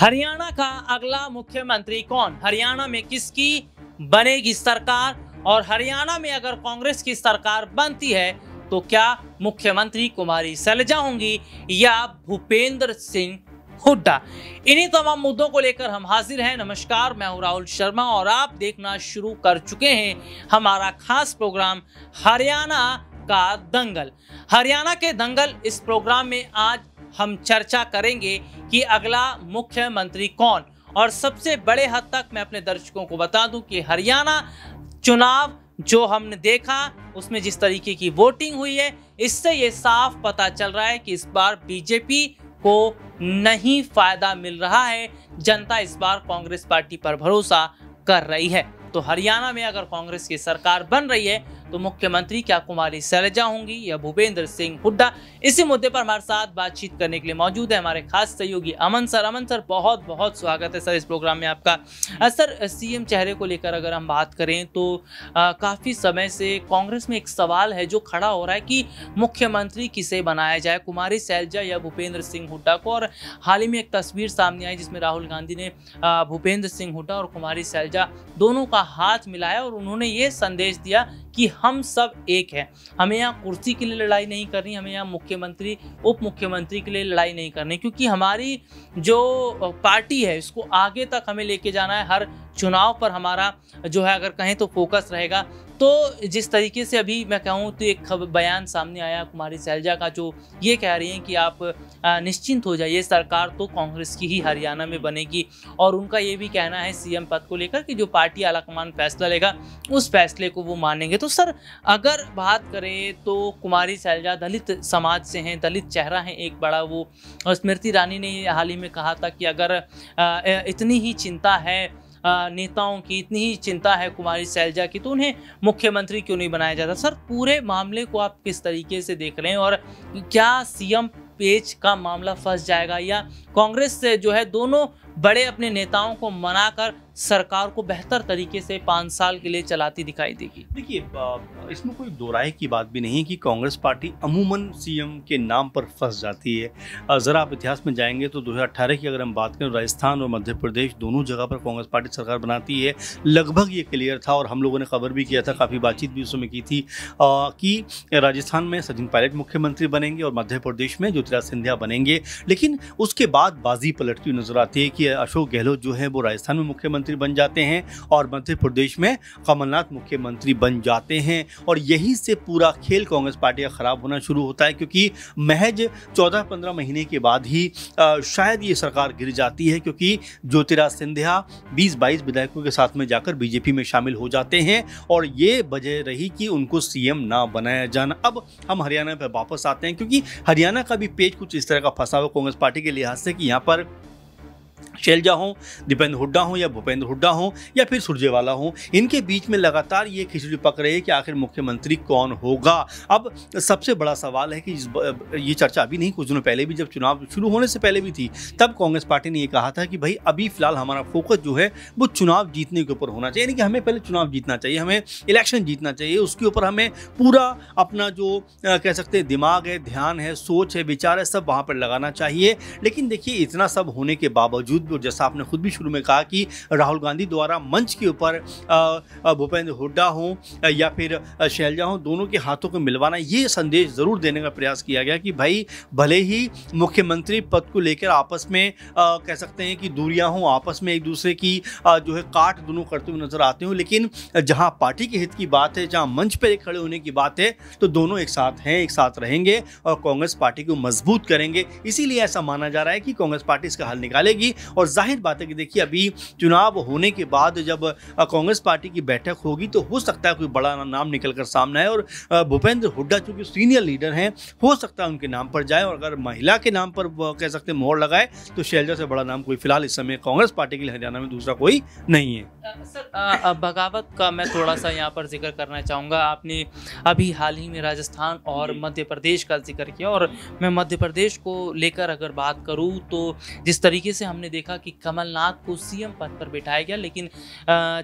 हरियाणा का अगला मुख्यमंत्री कौन हरियाणा में किसकी बनेगी सरकार और हरियाणा में अगर कांग्रेस की सरकार बनती है तो क्या मुख्यमंत्री कुमारी सलजा होंगी या भूपेंद्र सिंह हुड्डा इन्हीं तमाम मुद्दों को लेकर हम हाजिर हैं नमस्कार मैं हूं राहुल शर्मा और आप देखना शुरू कर चुके हैं हमारा खास प्रोग्राम हरियाणा का दंगल हरियाणा के दंगल इस प्रोग्राम में आज हम चर्चा करेंगे कि अगला मुख्यमंत्री कौन और सबसे बड़े हद तक मैं अपने दर्शकों को बता दूं कि हरियाणा चुनाव जो हमने देखा उसमें जिस तरीके की वोटिंग हुई है इससे ये साफ पता चल रहा है कि इस बार बीजेपी को नहीं फायदा मिल रहा है जनता इस बार कांग्रेस पार्टी पर भरोसा कर रही है तो हरियाणा में अगर कांग्रेस की सरकार बन रही है तो मुख्यमंत्री क्या कुमारी सैलजा होंगी या भूपेंद्र सिंह हुड्डा इसी मुद्दे पर हमारे साथ बातचीत करने के लिए मौजूद है हमारे खास सहयोगी अमन सर अमन सर बहुत बहुत स्वागत है सर इस प्रोग्राम में आपका सर सीएम चेहरे को लेकर अगर हम बात करें तो काफ़ी समय से कांग्रेस में एक सवाल है जो खड़ा हो रहा है कि मुख्यमंत्री किसे बनाया जाए कुमारी सैलजा या भूपेंद्र सिंह हुड्डा को और हाल ही में एक तस्वीर सामने आई जिसमें राहुल गांधी ने भूपेंद्र सिंह हुड्डा और कुमारी सैलजा दोनों का हाथ मिलाया और उन्होंने ये संदेश दिया कि हम सब एक हैं हमें यहाँ कुर्सी के लिए लड़ाई नहीं करनी हमें यहाँ मुख्यमंत्री उप मुख्यमंत्री के लिए लड़ाई नहीं करनी क्योंकि हमारी जो पार्टी है इसको आगे तक हमें लेके जाना है हर चुनाव पर हमारा जो है अगर कहें तो फोकस रहेगा तो जिस तरीके से अभी मैं कहूँ तो एक बयान सामने आया कुमारी सैलजा का जो ये कह रही हैं कि आप निश्चिंत हो जाइए सरकार तो कांग्रेस की ही हरियाणा में बनेगी और उनका ये भी कहना है सीएम पद को लेकर कि जो पार्टी आलाकमान फैसला लेगा उस फैसले को वो मानेंगे तो सर अगर बात करें तो कुमारी सैलजा दलित समाज से हैं दलित चेहरा हैं एक बड़ा वो स्मृति ईरानी ने हाल ही में कहा था कि अगर इतनी ही चिंता है नेताओं की इतनी ही चिंता है कुमारी सैलजा की तो उन्हें मुख्यमंत्री क्यों नहीं बनाया जाता सर पूरे मामले को आप किस तरीके से देख रहे हैं और क्या सीएम पेज का मामला फंस जाएगा या कांग्रेस से जो है दोनों बड़े अपने नेताओं को मनाकर सरकार को बेहतर तरीके से पाँच साल के लिए चलाती दिखाई देगी देखिए इसमें कोई दो राय की बात भी नहीं कि कांग्रेस पार्टी अमूमन सीएम के नाम पर फंस जाती है ज़रा आप इतिहास में जाएंगे तो 2018 की अगर हम बात करें राजस्थान और मध्य प्रदेश दोनों जगह पर कांग्रेस पार्टी सरकार बनाती है लगभग ये क्लियर था और हम लोगों ने खबर भी किया था काफ़ी बातचीत भी उस समय की थी कि राजस्थान में सचिन पायलट मुख्यमंत्री बनेंगे और मध्य प्रदेश में ज्योतिराज सिंधिया बनेंगे लेकिन उसके बाद बाजी पलटती नजर आती है कि अशोक गहलोत जो है वो राजस्थान में मुख्यमंत्री बन जाते हैं और मध्य प्रदेश में कमलनाथ मुख्यमंत्री बन जाते हैं और यहीं से पूरा खेल कांग्रेस पार्टी का खराब होना शुरू होता है क्योंकि महज चौदह पंद्रह महीने के बाद ही आ, शायद ये सरकार गिर जाती है क्योंकि ज्योतिराज सिंधिया बीस बाईस विधायकों के साथ में जाकर बीजेपी में शामिल हो जाते हैं और ये वजह रही कि उनको सीएम ना बनाया जाना अब हम हरियाणा पर वापस आते हैं क्योंकि हरियाणा का भी पेज कुछ इस तरह का फंसा हुआ कांग्रेस पार्टी के लिहाज से कि यहाँ पर शैलजा हों दीपेंद्र हुड्डा हों या भूपेंद्र हुड्डा हों या फिर सुरजेवाला हों इनके बीच में लगातार ये खिचड़ी पक रही है कि आखिर मुख्यमंत्री कौन होगा अब सबसे बड़ा सवाल है कि इस ये चर्चा अभी नहीं कुछ दिनों पहले भी जब चुनाव शुरू होने से पहले भी थी तब कांग्रेस पार्टी ने ये कहा था कि भाई अभी फिलहाल हमारा फोकस जो है वो चुनाव जीतने के ऊपर होना चाहिए यानी कि हमें पहले चुनाव जीतना चाहिए हमें इलेक्शन जीतना चाहिए उसके ऊपर हमें पूरा अपना जो कह सकते हैं दिमाग है ध्यान है सोच है विचार है सब वहाँ पर लगाना चाहिए लेकिन देखिए इतना सब होने के बावजूद भी और जैसा आपने खुद भी शुरू में कहा कि राहुल गांधी द्वारा मंच के ऊपर भूपेंद्र हुड्डा हों या फिर शैलजा हों दोनों के हाथों को मिलवाना ये संदेश ज़रूर देने का प्रयास किया गया कि भाई भले ही मुख्यमंत्री पद को लेकर आपस में आ, कह सकते हैं कि दूरियां हों आपस में एक दूसरे की आ, जो है काट दोनों करते हुए नजर आते हो लेकिन जहां पार्टी के हित की बात है जहां मंच पर खड़े होने की बात है तो दोनों एक साथ हैं एक साथ रहेंगे और कांग्रेस पार्टी को मजबूत करेंगे इसीलिए ऐसा माना जा रहा है कि कांग्रेस पार्टी इसका हल निकालेगी और जाहिर बात है कि देखिए अभी चुनाव होने के बाद जब कांग्रेस पार्टी की बैठक होगी तो हो सकता है कोई बड़ा नाम निकल कर सामने आए और भूपेंद्र हुड्डा चूंकि सीनियर लीडर हैं हो सकता है उनके नाम पर जाए और अगर महिला के नाम पर कह सकते हैं मोहर लगाए तो शैलजा से बड़ा नाम कोई फिलहाल इस समय कांग्रेस पार्टी के लिए हरियाणा में दूसरा कोई नहीं है सर बगावत का मैं थोड़ा सा यहाँ पर जिक्र करना चाहूँगा आपने अभी हाल ही में राजस्थान और मध्य प्रदेश का जिक्र किया और मैं मध्य प्रदेश को लेकर अगर बात करूँ तो जिस तरीके से हमने देखा देखा कि कमलनाथ को सीएम पद पर बैठाया गया लेकिन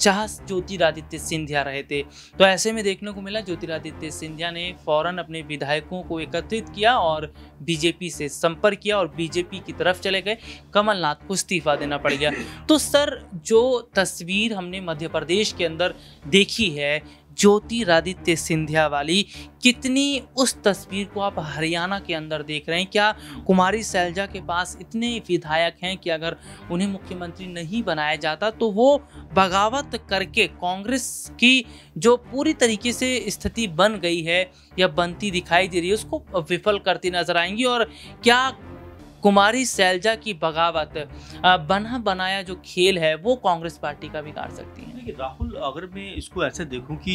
चाह ज्योतिरादित्य सिंधिया रहे थे तो ऐसे में देखने को मिला ज्योतिरादित्य सिंधिया ने फौरन अपने विधायकों को एकत्रित किया और बीजेपी से संपर्क किया और बीजेपी की तरफ चले गए कमलनाथ को इस्तीफा देना पड़ गया तो सर जो तस्वीर हमने मध्य प्रदेश के अंदर देखी है ज्योतिरादित्य सिंधिया वाली कितनी उस तस्वीर को आप हरियाणा के अंदर देख रहे हैं क्या कुमारी सैलजा के पास इतने विधायक हैं कि अगर उन्हें मुख्यमंत्री नहीं बनाया जाता तो वो बगावत करके कांग्रेस की जो पूरी तरीके से स्थिति बन गई है या बनती दिखाई दे रही है उसको विफल करती नजर आएंगी और क्या कुमारी सैलजा की बगावत बना बनाया जो खेल है वो कांग्रेस पार्टी का बिगाड़ सकती है देखिए राहुल अगर मैं इसको ऐसे देखूं कि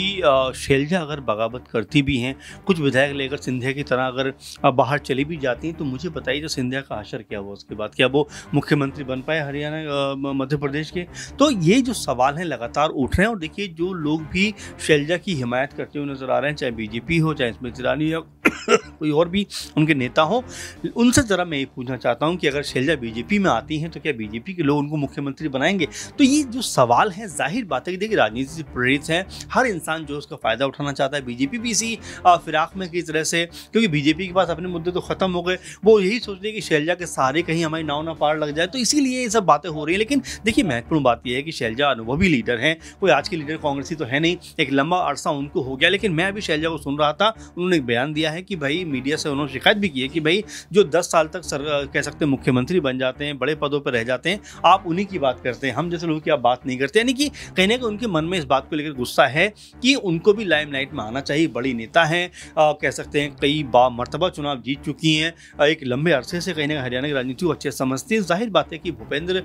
शैलजा अगर बगावत करती भी हैं कुछ विधायक लेकर सिंधिया की तरह अगर बाहर चली भी जाती हैं तो मुझे बताइए जो सिंधिया का आशर क्या हुआ उसके बाद क्या वो मुख्यमंत्री बन पाए हरियाणा मध्य प्रदेश के तो ये जो सवाल हैं लगातार उठ रहे हैं और देखिए जो लोग भी शैलजा की हिमायत करते हुए नज़र आ रहे हैं चाहे बीजेपी हो चाहे स्मृति ईरानी हो कोई और भी उनके नेता हो उनसे ज़रा मैं ये पूछना चाहता हूँ कि अगर शैलजा बीजेपी में आती हैं तो क्या बीजेपी के लोग उनको मुख्यमंत्री बनाएंगे तो ये जो सवाल है जाहिर बात है कि देखिए राजनीति से प्रेरित है हर इंसान जो उसका फ़ायदा उठाना चाहता है बीजेपी भी इसी फिराक में किस तरह से क्योंकि बीजेपी के पास अपने मुद्दे तो ख़त्म हो गए वो यही सोच रहे कि शैलजा के सारे कहीं हमारी नाव ना पार लग जाए तो इसीलिए ये सब बातें हो रही है लेकिन देखिए महत्वपूर्ण बात यह है कि शैलजा अनुभवी लीडर हैं कोई आज के लीडर कांग्रेसी तो है नहीं एक लंबा अरसा उनको हो गया लेकिन मैं अभी शैलजा को सुन रहा था उन्होंने एक बयान दिया है है कि भाई मीडिया से उन्होंने शिकायत भी की है कि भाई जो दस साल तक सर कह सकते हैं मुख्यमंत्री बन जाते हैं बड़े पदों पर रह जाते हैं आप उन्हीं की बात करते हैं हम जैसे लोगों की आप बात नहीं करते यानी कि कहने का उनके मन में इस बात को लेकर गुस्सा है कि उनको भी लाइम में आना चाहिए बड़ी नेता हैं कह सकते हैं कई बा मरतबा चुनाव जीत चुकी हैं एक लंबे अरसे से कहने का हरियाणा की राजनीति को अच्छे समझते हैं जाहिर बात है कि भूपेंद्र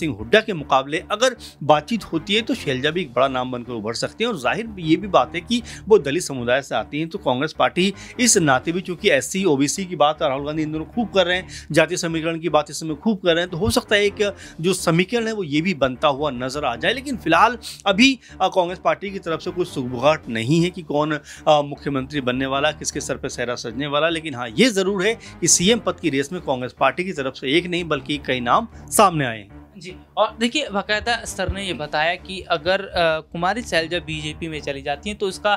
सिंह हुड्डा के मुकाबले अगर बातचीत होती है तो शैलजा भी एक बड़ा नाम बनकर उभर सकते हैं और जाहिर ये भी बात है कि वो दलित समुदाय से आती हैं तो कांग्रेस पार्टी इस इस नाते भी चूंकि एस सी ओबीसी की बात राहुल गांधी इन दोनों खूब कर रहे हैं जातीय समीकरण की बात इस समय खूब कर रहे हैं तो हो सकता है एक जो समीकरण है वो ये भी बनता हुआ नजर आ जाए लेकिन फिलहाल अभी कांग्रेस पार्टी की तरफ से कोई सुगबुगाहट नहीं है कि कौन मुख्यमंत्री बनने वाला किसके सर पर सहरा सजने वाला लेकिन हाँ ये जरूर है कि सीएम पद की रेस में कांग्रेस पार्टी की तरफ से एक नहीं बल्कि कई नाम सामने आए जी और देखिए बाकायदा सर ने ये बताया कि अगर आ, कुमारी सैलजा बीजेपी में चली जाती हैं तो इसका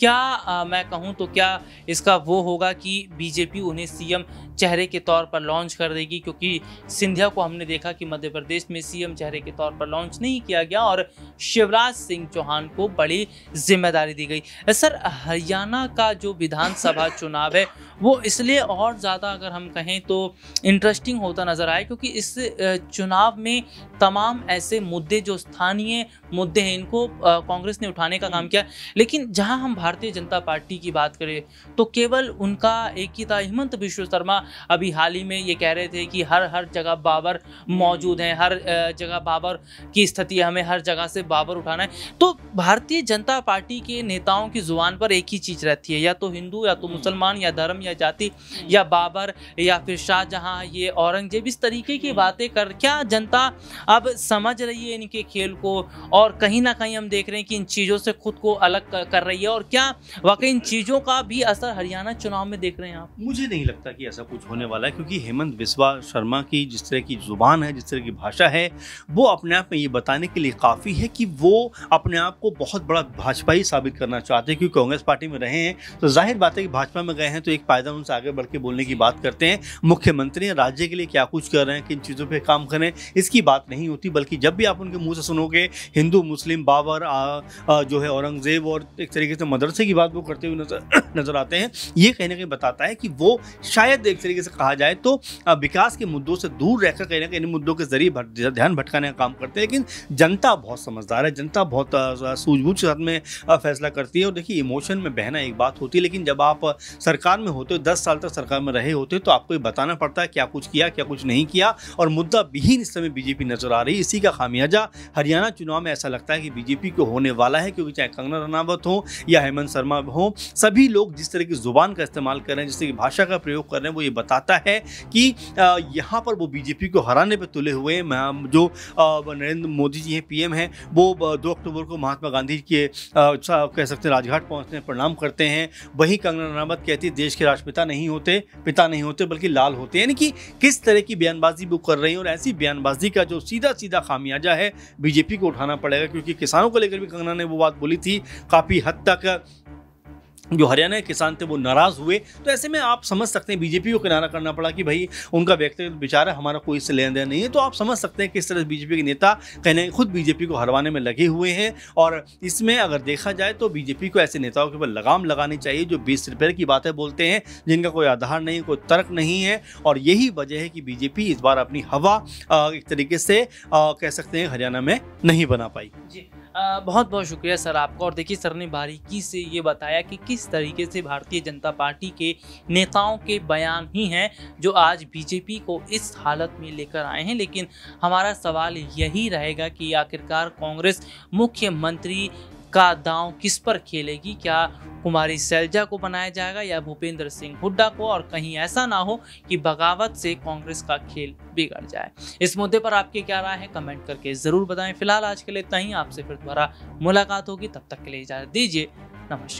क्या आ, मैं कहूँ तो क्या इसका वो होगा कि बीजेपी उन्हें सीएम चेहरे के तौर पर लॉन्च कर देगी क्योंकि सिंधिया को हमने देखा कि मध्य प्रदेश में सीएम चेहरे के तौर पर लॉन्च नहीं किया गया और शिवराज सिंह चौहान को बड़ी जिम्मेदारी दी गई सर हरियाणा का जो विधानसभा चुनाव है वो इसलिए और ज़्यादा अगर हम कहें तो इंटरेस्टिंग होता नज़र आए क्योंकि इस चुनाव में तमाम ऐसे मुद्दे जो स्थानीय मुद्दे हैं इनको कांग्रेस ने उठाने का काम हम्म। किया लेकिन जहाँ हम भारत भारतीय जनता पार्टी की बात करें तो केवल उनका एक ही था हेमंत विश्व शर्मा अभी हाल ही में ये कह रहे थे कि हर हर जगह बाबर मौजूद हैं हर जगह बाबर की स्थिति हमें हर जगह से बाबर उठाना है तो भारतीय जनता पार्टी के नेताओं की जुबान पर एक ही चीज़ रहती है या तो हिंदू या तो मुसलमान या धर्म या जाति या बाबर या फिर शाहजहाँ ये औरंगजेब इस तरीके की बातें कर क्या जनता अब समझ रही है इनके खेल को और कहीं ना कहीं हम देख रहे हैं कि इन चीज़ों से खुद को अलग कर रही है और क्या क्या वाकई इन चीज़ों का भी असर हरियाणा चुनाव में देख रहे हैं आप मुझे नहीं लगता कि ऐसा कुछ होने वाला है क्योंकि हेमंत बिस्वा शर्मा की जिस तरह की ज़ुबान है जिस तरह की भाषा है वो अपने आप में ये बताने के लिए काफ़ी है कि वो अपने आप को बहुत बड़ा भाजपा ही साबित करना चाहते हैं क्योंकि कांग्रेस पार्टी में रहे हैं तो जाहिर बात है कि भाजपा में गए हैं तो एक फायदा उनसे आगे बढ़ के बोलने की बात करते हैं मुख्यमंत्री राज्य के लिए क्या कुछ कर रहे हैं किन चीज़ों पर काम करें इसकी बात नहीं होती बल्कि जब भी आप उनके मुँह से सुनोगे हिंदू मुस्लिम बाबर जो है औरंगजेब और एक तरीके से मदर मदरसे की बात वो करते हुए नजर नजर आते हैं ये कहने के बताता है कि वो शायद एक तरीके से कहा जाए तो विकास के मुद्दों से दूर रहकर कहीं ना कहीं मुद्दों के जरिए ध्यान भटकाने का काम करते हैं लेकिन जनता बहुत समझदार है जनता बहुत सूझबूझ के साथ में फैसला करती है और देखिए इमोशन में बहना एक बात होती है लेकिन जब आप सरकार में होते हो दस साल तक सरकार में रहे होते तो आपको ये बताना पड़ता है क्या कुछ किया क्या कुछ नहीं किया और मुद्दा विहीन इस समय बीजेपी नजर आ रही है इसी का खामियाजा हरियाणा चुनाव में ऐसा लगता है कि बीजेपी को होने वाला है क्योंकि चाहे कंगना रनावत हो या हेमंत हेमंत शर्मा हों सभी लोग जिस तरह की ज़ुबान का इस्तेमाल कर रहे हैं जिस तरह की भाषा का प्रयोग कर रहे हैं वो ये बताता है कि यहाँ पर वो बीजेपी को हराने पर तुले हुए जो नरेंद्र मोदी जी हैं पी हैं वो दो अक्टूबर को महात्मा गांधी के कह सकते हैं राजघाट पहुँचते हैं प्रणाम करते हैं वहीं कंगना रनावत कहती है देश के राष्ट्रपिता नहीं होते पिता नहीं होते बल्कि लाल होते हैं यानी कि किस तरह की बयानबाजी वो कर रही है और ऐसी बयानबाजी का जो सीधा सीधा खामियाजा है बीजेपी को उठाना पड़ेगा क्योंकि किसानों को लेकर भी कंगना ने वो बात बोली थी काफ़ी हद तक जो हरियाणा के किसान थे वो नाराज़ हुए तो ऐसे में आप समझ सकते हैं बीजेपी को किनारा करना पड़ा कि भाई उनका व्यक्तिगत विचार है हमारा कोई इससे लेन देन नहीं है तो आप समझ सकते हैं किस तरह बीजेपी के नेता कहने खुद बीजेपी को हरवाने में लगे हुए हैं और इसमें अगर देखा जाए तो बीजेपी को ऐसे नेताओं के ऊपर लगाम लगानी चाहिए जो बीस रुपये की बातें बोलते हैं जिनका कोई आधार नहीं कोई तर्क नहीं है और यही वजह है कि बीजेपी इस बार अपनी हवा एक तरीके से कह सकते हैं हरियाणा में नहीं बना पाई बहुत बहुत शुक्रिया सर आपका और देखिए सर ने बारीकी से ये बताया कि किस तरीके से भारतीय जनता पार्टी के नेताओं के बयान ही हैं जो आज बीजेपी को इस हालत में लेकर आए हैं लेकिन हमारा सवाल यही रहेगा कि आखिरकार कांग्रेस मुख्यमंत्री का दांव किस पर खेलेगी क्या कुमारी सैलजा को बनाया जाएगा या भूपेंद्र सिंह हुड्डा को और कहीं ऐसा ना हो कि बगावत से कांग्रेस का खेल बिगड़ जाए इस मुद्दे पर आपकी क्या राय है कमेंट करके ज़रूर बताएं फिलहाल आज के लिए इतना ही आपसे फिर दोबारा मुलाकात होगी तब तक के लिए इजाज़त दीजिए नमस्कार